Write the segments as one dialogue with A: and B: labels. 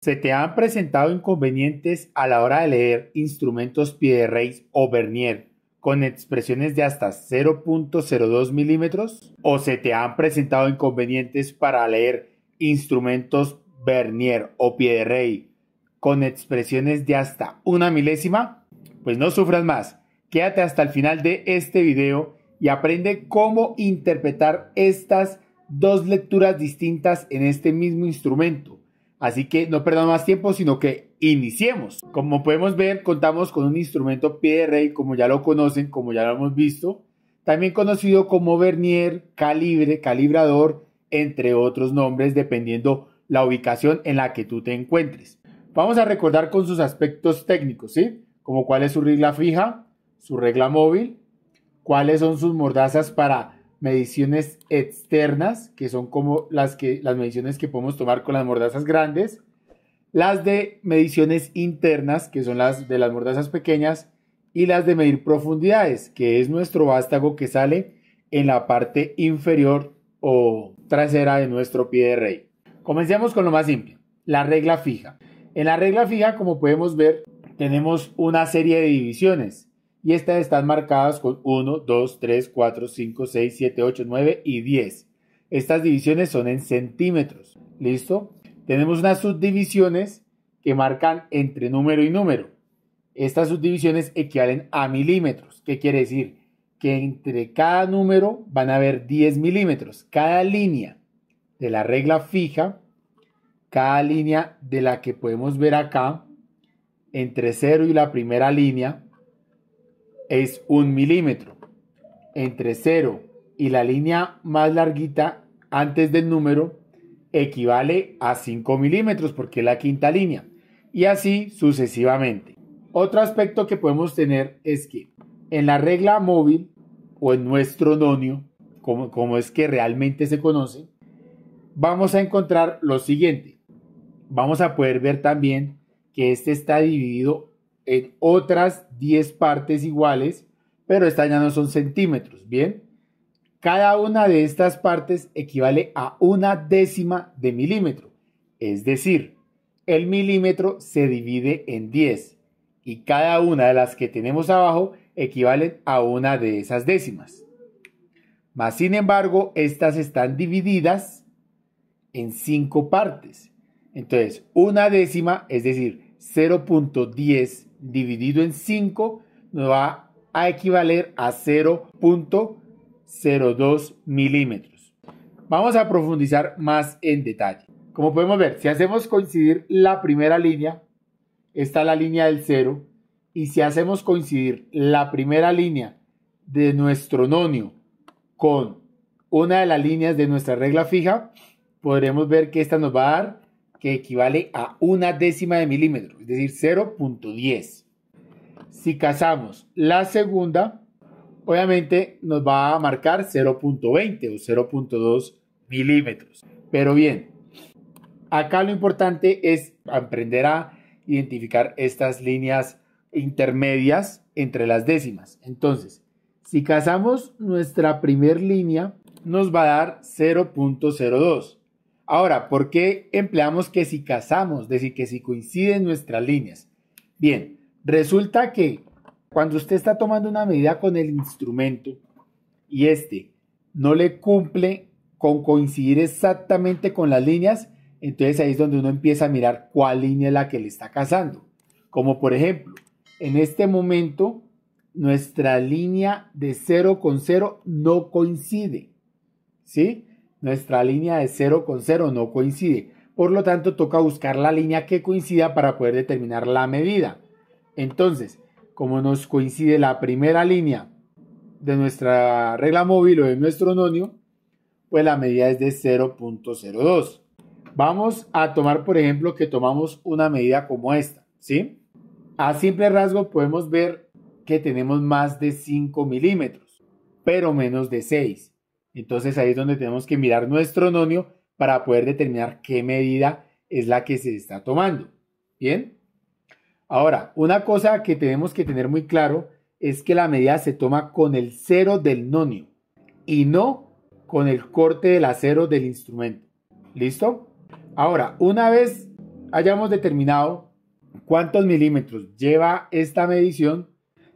A: ¿Se te han presentado inconvenientes a la hora de leer instrumentos Piedreys o Bernier con expresiones de hasta 0.02 milímetros? ¿O se te han presentado inconvenientes para leer instrumentos Bernier o Rey con expresiones de hasta una milésima? Pues no sufras más. Quédate hasta el final de este video y aprende cómo interpretar estas dos lecturas distintas en este mismo instrumento Así que no perdamos más tiempo, sino que iniciemos. Como podemos ver, contamos con un instrumento pie de como ya lo conocen, como ya lo hemos visto, también conocido como vernier, calibre, calibrador, entre otros nombres, dependiendo la ubicación en la que tú te encuentres. Vamos a recordar con sus aspectos técnicos, ¿sí? Como cuál es su regla fija, su regla móvil, cuáles son sus mordazas para mediciones externas, que son como las, que, las mediciones que podemos tomar con las mordazas grandes, las de mediciones internas, que son las de las mordazas pequeñas, y las de medir profundidades, que es nuestro vástago que sale en la parte inferior o trasera de nuestro pie de rey. Comencemos con lo más simple, la regla fija. En la regla fija, como podemos ver, tenemos una serie de divisiones y estas están marcadas con 1, 2, 3, 4, 5, 6, 7, 8, 9 y 10. Estas divisiones son en centímetros. ¿Listo? Tenemos unas subdivisiones que marcan entre número y número. Estas subdivisiones equivalen a milímetros. ¿Qué quiere decir? Que entre cada número van a haber 10 milímetros. Cada línea de la regla fija, cada línea de la que podemos ver acá, entre 0 y la primera línea, es un milímetro. Entre 0 y la línea más larguita antes del número equivale a 5 milímetros porque es la quinta línea. Y así sucesivamente. Otro aspecto que podemos tener es que en la regla móvil o en nuestro nonio, como, como es que realmente se conoce, vamos a encontrar lo siguiente. Vamos a poder ver también que este está dividido en otras 10 partes iguales, pero estas ya no son centímetros, ¿bien? Cada una de estas partes equivale a una décima de milímetro, es decir, el milímetro se divide en 10 y cada una de las que tenemos abajo equivalen a una de esas décimas. Mas, sin embargo, estas están divididas en 5 partes. Entonces, una décima, es decir, 0.10 dividido en 5 nos va a equivaler a 0.02 milímetros. Vamos a profundizar más en detalle. Como podemos ver, si hacemos coincidir la primera línea, está la línea del 0, y si hacemos coincidir la primera línea de nuestro nonio con una de las líneas de nuestra regla fija, podremos ver que esta nos va a dar que equivale a una décima de milímetro, es decir, 0.10. Si cazamos la segunda, obviamente nos va a marcar 0.20 o 0.2 milímetros. Pero bien, acá lo importante es aprender a identificar estas líneas intermedias entre las décimas. Entonces, si cazamos nuestra primer línea, nos va a dar 0.02. Ahora, ¿por qué empleamos que si casamos, es decir, que si coinciden nuestras líneas? Bien, resulta que cuando usted está tomando una medida con el instrumento y este no le cumple con coincidir exactamente con las líneas, entonces ahí es donde uno empieza a mirar cuál línea es la que le está casando. Como por ejemplo, en este momento nuestra línea de 0 con 0 no coincide. ¿Sí? Nuestra línea de 0 con 0 no coincide, por lo tanto toca buscar la línea que coincida para poder determinar la medida. Entonces, como nos coincide la primera línea de nuestra regla móvil o de nuestro nonio, pues la medida es de 0.02. Vamos a tomar, por ejemplo, que tomamos una medida como esta, ¿sí? A simple rasgo podemos ver que tenemos más de 5 milímetros, pero menos de 6. Entonces ahí es donde tenemos que mirar nuestro nonio para poder determinar qué medida es la que se está tomando. ¿Bien? Ahora, una cosa que tenemos que tener muy claro es que la medida se toma con el cero del nonio y no con el corte del acero del instrumento. ¿Listo? Ahora, una vez hayamos determinado cuántos milímetros lleva esta medición,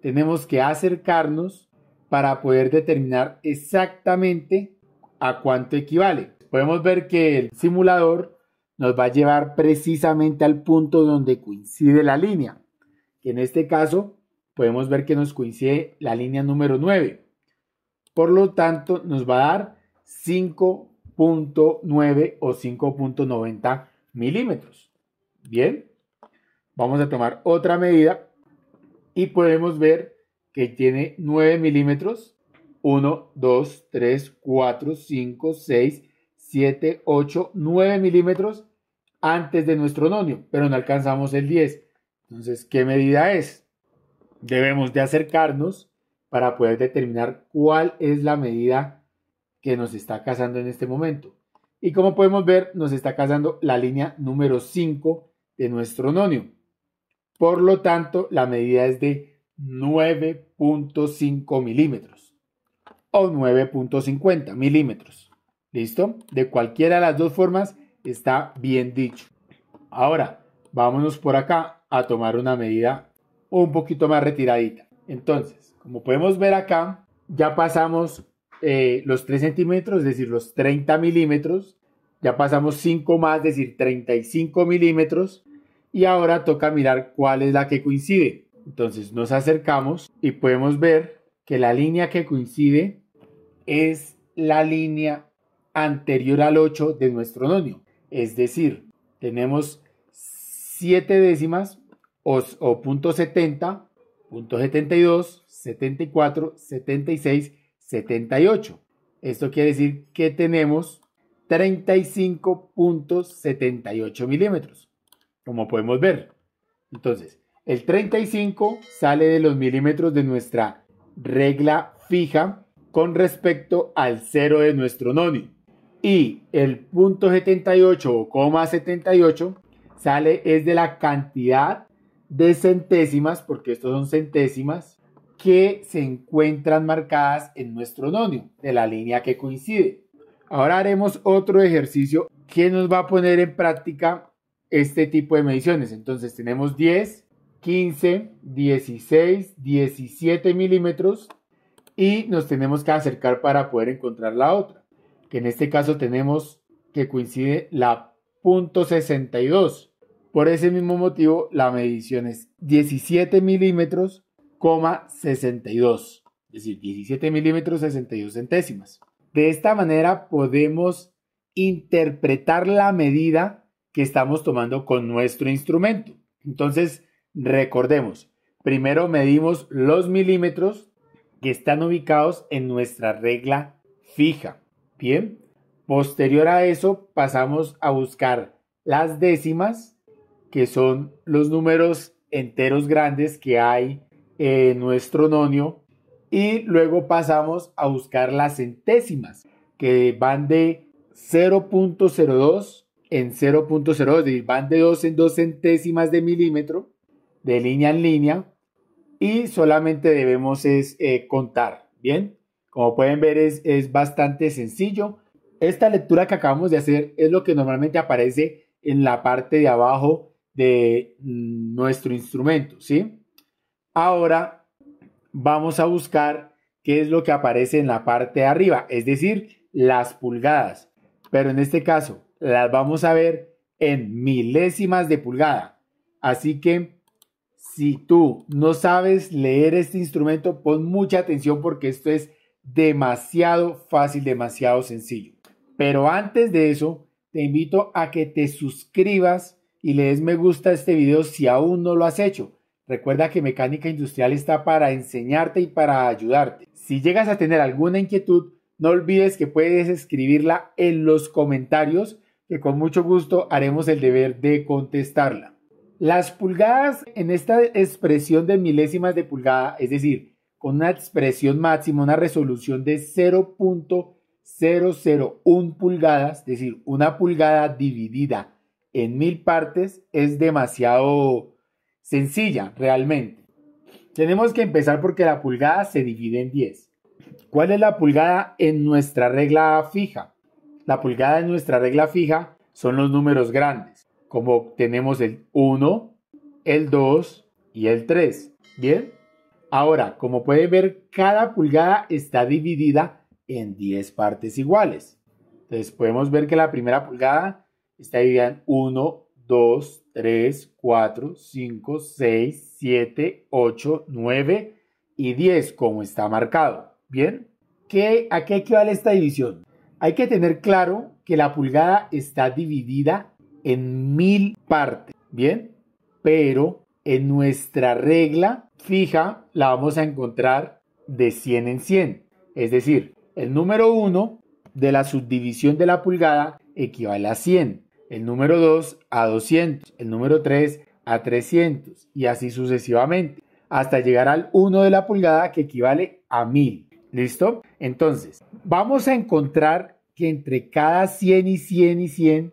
A: tenemos que acercarnos para poder determinar exactamente a cuánto equivale. Podemos ver que el simulador nos va a llevar precisamente al punto donde coincide la línea, que en este caso podemos ver que nos coincide la línea número 9. Por lo tanto, nos va a dar 5.9 o 5.90 milímetros. Bien, vamos a tomar otra medida y podemos ver que tiene 9 milímetros. 1, 2, 3, 4, 5, 6, 7, 8, 9 milímetros antes de nuestro nonio, pero no alcanzamos el 10. Entonces, ¿qué medida es? Debemos de acercarnos para poder determinar cuál es la medida que nos está cazando en este momento. Y como podemos ver, nos está casando la línea número 5 de nuestro nonio. Por lo tanto, la medida es de 9 .5 milímetros o 9.50 milímetros. ¿Listo? De cualquiera de las dos formas está bien dicho. Ahora, vámonos por acá a tomar una medida un poquito más retiradita. Entonces, como podemos ver acá, ya pasamos eh, los 3 centímetros, es decir, los 30 milímetros. Ya pasamos 5 más, es decir, 35 milímetros. Y ahora toca mirar cuál es la que coincide. Entonces nos acercamos y podemos ver que la línea que coincide es la línea anterior al 8 de nuestro nonio. Es decir, tenemos 7 décimas o, o 70, 72, 74, 76, 78. Esto quiere decir que tenemos 35.78 milímetros, como podemos ver. Entonces, el 35 sale de los milímetros de nuestra regla fija con respecto al cero de nuestro noni. Y el punto 78 o 78 sale es de la cantidad de centésimas, porque estos son centésimas, que se encuentran marcadas en nuestro nonio, de la línea que coincide. Ahora haremos otro ejercicio que nos va a poner en práctica este tipo de mediciones. Entonces tenemos 10, 15, 16, 17 milímetros y nos tenemos que acercar para poder encontrar la otra, que en este caso tenemos que coincide la .62. Por ese mismo motivo, la medición es 17 milímetros, 62, es decir, 17 milímetros 62 centésimas. De esta manera podemos interpretar la medida que estamos tomando con nuestro instrumento. Entonces, Recordemos, primero medimos los milímetros que están ubicados en nuestra regla fija. Bien, posterior a eso pasamos a buscar las décimas, que son los números enteros grandes que hay en nuestro nonio. Y luego pasamos a buscar las centésimas, que van de 0.02 en 0.02, van de 2 en 2 centésimas de milímetro de línea en línea y solamente debemos es eh, contar, ¿bien? Como pueden ver es, es bastante sencillo. Esta lectura que acabamos de hacer es lo que normalmente aparece en la parte de abajo de mm, nuestro instrumento, ¿sí? Ahora vamos a buscar qué es lo que aparece en la parte de arriba, es decir, las pulgadas. Pero en este caso las vamos a ver en milésimas de pulgada. Así que si tú no sabes leer este instrumento, pon mucha atención porque esto es demasiado fácil, demasiado sencillo. Pero antes de eso, te invito a que te suscribas y le des me gusta a este video si aún no lo has hecho. Recuerda que Mecánica Industrial está para enseñarte y para ayudarte. Si llegas a tener alguna inquietud, no olvides que puedes escribirla en los comentarios, que con mucho gusto haremos el deber de contestarla. Las pulgadas en esta expresión de milésimas de pulgada, es decir, con una expresión máxima, una resolución de 0.001 pulgadas, es decir, una pulgada dividida en mil partes, es demasiado sencilla realmente. Tenemos que empezar porque la pulgada se divide en 10. ¿Cuál es la pulgada en nuestra regla fija? La pulgada en nuestra regla fija son los números grandes como tenemos el 1, el 2 y el 3. Bien. Ahora, como pueden ver, cada pulgada está dividida en 10 partes iguales. Entonces podemos ver que la primera pulgada está dividida en 1, 2, 3, 4, 5, 6, 7, 8, 9 y 10, como está marcado. Bien. ¿A qué equivale esta división? Hay que tener claro que la pulgada está dividida en mil partes, ¿bien? Pero en nuestra regla fija la vamos a encontrar de 100 en 100. Es decir, el número 1 de la subdivisión de la pulgada equivale a 100, el número 2 a 200, el número 3 a 300 y así sucesivamente, hasta llegar al 1 de la pulgada que equivale a 1000. ¿Listo? Entonces, vamos a encontrar que entre cada 100 y 100 y 100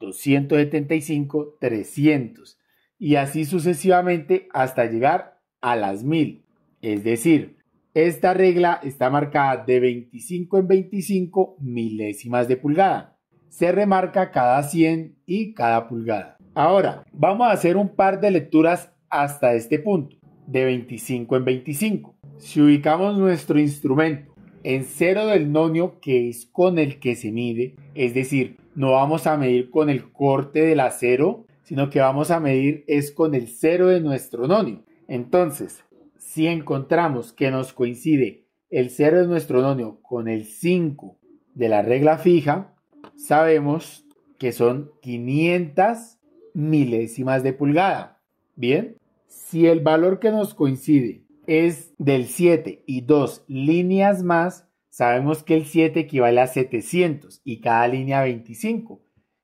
A: 275, 300 y así sucesivamente hasta llegar a las 1000. Es decir, esta regla está marcada de 25 en 25 milésimas de pulgada. Se remarca cada 100 y cada pulgada. Ahora, vamos a hacer un par de lecturas hasta este punto, de 25 en 25. Si ubicamos nuestro instrumento en cero del nonio, que es con el que se mide, es decir, no vamos a medir con el corte del acero, sino que vamos a medir es con el cero de nuestro nonio. Entonces, si encontramos que nos coincide el cero de nuestro nonio con el 5 de la regla fija, sabemos que son 500 milésimas de pulgada. Bien, si el valor que nos coincide es del 7 y dos líneas más, Sabemos que el 7 equivale a 700 y cada línea 25.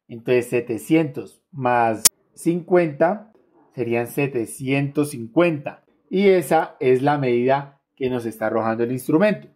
A: Entonces 700 más 50 serían 750. Y esa es la medida que nos está arrojando el instrumento.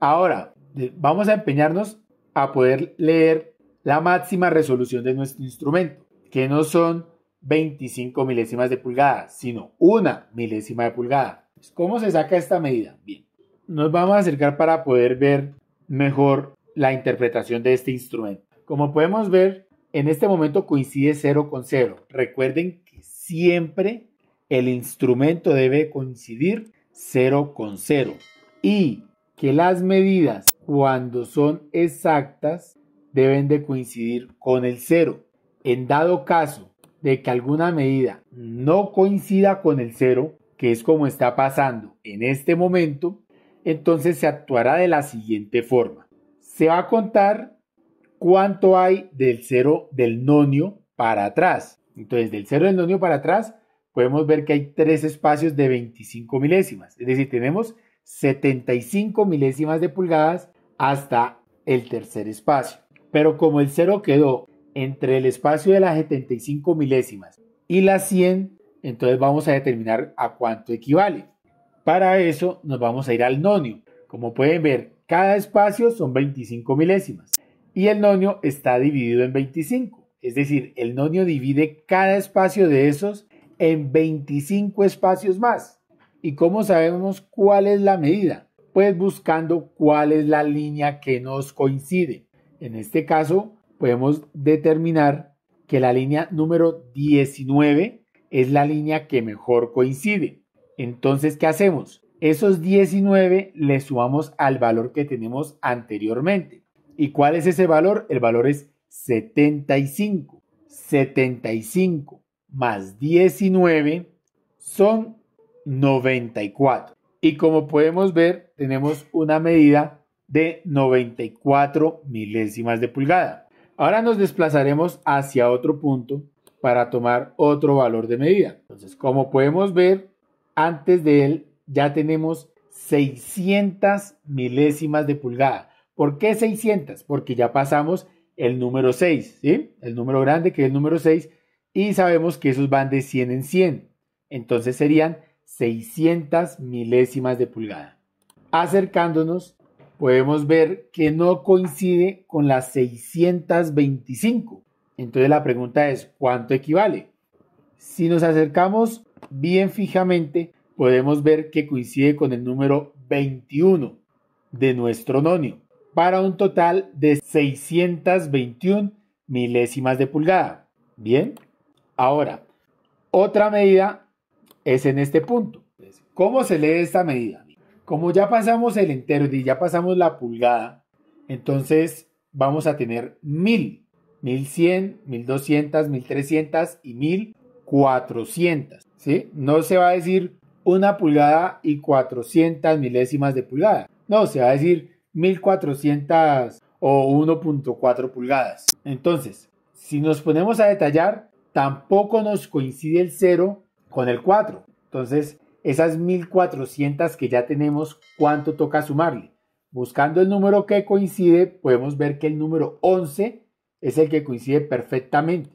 A: Ahora, vamos a empeñarnos a poder leer la máxima resolución de nuestro instrumento, que no son 25 milésimas de pulgada, sino una milésima de pulgada. Pues, ¿Cómo se saca esta medida? Bien, nos vamos a acercar para poder ver mejor la interpretación de este instrumento. Como podemos ver, en este momento coincide 0 con 0. Recuerden que siempre el instrumento debe coincidir 0 con 0 y que las medidas cuando son exactas deben de coincidir con el 0. En dado caso de que alguna medida no coincida con el 0, que es como está pasando en este momento, entonces se actuará de la siguiente forma. Se va a contar cuánto hay del cero del nonio para atrás. Entonces, del cero del nonio para atrás, podemos ver que hay tres espacios de 25 milésimas. Es decir, tenemos 75 milésimas de pulgadas hasta el tercer espacio. Pero como el cero quedó entre el espacio de las 75 milésimas y las 100, entonces vamos a determinar a cuánto equivale. Para eso nos vamos a ir al nonio. Como pueden ver, cada espacio son 25 milésimas y el nonio está dividido en 25. Es decir, el nonio divide cada espacio de esos en 25 espacios más. ¿Y cómo sabemos cuál es la medida? Pues buscando cuál es la línea que nos coincide. En este caso, podemos determinar que la línea número 19 es la línea que mejor coincide. Entonces, ¿qué hacemos? Esos 19 le sumamos al valor que tenemos anteriormente. ¿Y cuál es ese valor? El valor es 75. 75 más 19 son 94. Y como podemos ver, tenemos una medida de 94 milésimas de pulgada. Ahora nos desplazaremos hacia otro punto para tomar otro valor de medida. Entonces, como podemos ver, antes de él ya tenemos 600 milésimas de pulgada. ¿Por qué 600? Porque ya pasamos el número 6, ¿sí? El número grande que es el número 6 y sabemos que esos van de 100 en 100. Entonces serían 600 milésimas de pulgada. Acercándonos, podemos ver que no coincide con las 625. Entonces la pregunta es, ¿cuánto equivale? Si nos acercamos bien fijamente, podemos ver que coincide con el número 21 de nuestro nonio, para un total de 621 milésimas de pulgada. Bien, ahora, otra medida es en este punto. ¿Cómo se lee esta medida? Como ya pasamos el entero y ya pasamos la pulgada, entonces vamos a tener 1000, 1100, 1200, 1300 y 1400. No se va a decir una pulgada y 400 milésimas de pulgada. No, se va a decir 1400 o 1.4 pulgadas. Entonces, si nos ponemos a detallar, tampoco nos coincide el 0 con el 4. Entonces, esas 1400 que ya tenemos, ¿cuánto toca sumarle? Buscando el número que coincide, podemos ver que el número 11 es el que coincide perfectamente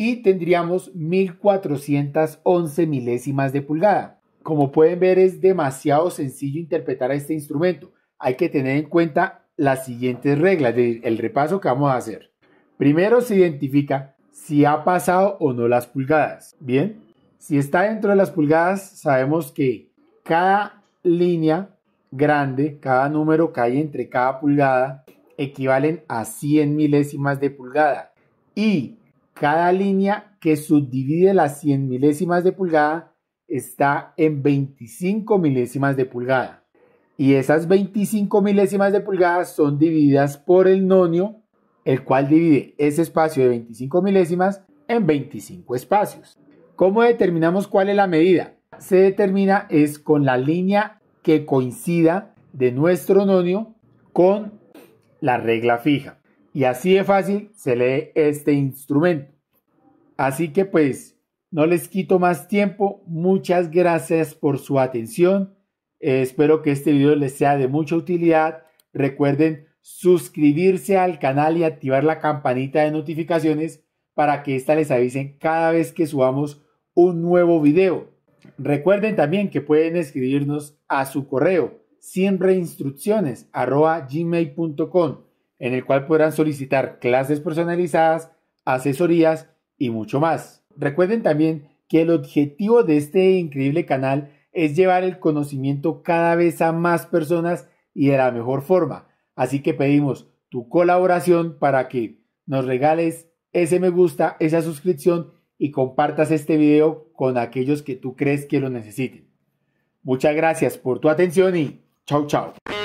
A: y tendríamos 1411 milésimas de pulgada. Como pueden ver es demasiado sencillo interpretar a este instrumento. Hay que tener en cuenta las siguientes reglas del repaso que vamos a hacer. Primero se identifica si ha pasado o no las pulgadas. Bien, si está dentro de las pulgadas sabemos que cada línea grande, cada número que hay entre cada pulgada equivalen a 100 milésimas de pulgada. Y cada línea que subdivide las 100 milésimas de pulgada está en 25 milésimas de pulgada. Y esas 25 milésimas de pulgada son divididas por el nonio, el cual divide ese espacio de 25 milésimas en 25 espacios. ¿Cómo determinamos cuál es la medida? Se determina es con la línea que coincida de nuestro nonio con la regla fija. Y así de fácil se lee este instrumento. Así que pues, no les quito más tiempo. Muchas gracias por su atención. Eh, espero que este video les sea de mucha utilidad. Recuerden suscribirse al canal y activar la campanita de notificaciones para que ésta les avisen cada vez que subamos un nuevo video. Recuerden también que pueden escribirnos a su correo gmail.com en el cual podrán solicitar clases personalizadas, asesorías y mucho más. Recuerden también que el objetivo de este increíble canal es llevar el conocimiento cada vez a más personas y de la mejor forma. Así que pedimos tu colaboración para que nos regales ese me gusta, esa suscripción y compartas este video con aquellos que tú crees que lo necesiten. Muchas gracias por tu atención y chau chau